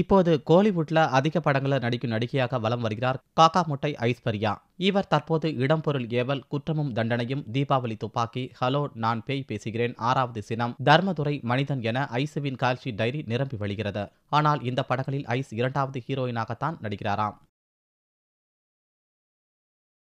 இப்போது கோலிவுட்ல அதிக படங்களில் நடிக்கும் நடிகையாக வலம் வருகிறார் காக்கா முட்டை ஐஸ்வர்யா இவர் தற்போது இடம்பொருள் ஏவல் குற்றமும் தண்டனையும் தீபாவளி துப்பாக்கி ஹலோ நான் பேய் பேசுகிறேன் ஆறாவது சினம் தர்மதுரை மனிதன் என ஐசுவின் கால்ஷீட் டைரி நிரம்பி வழிகிறது ஆனால் இந்த படங்களில் ஐஸ் இரண்டாவது ஹீரோயினாகத்தான் நடிக்கிறாராம்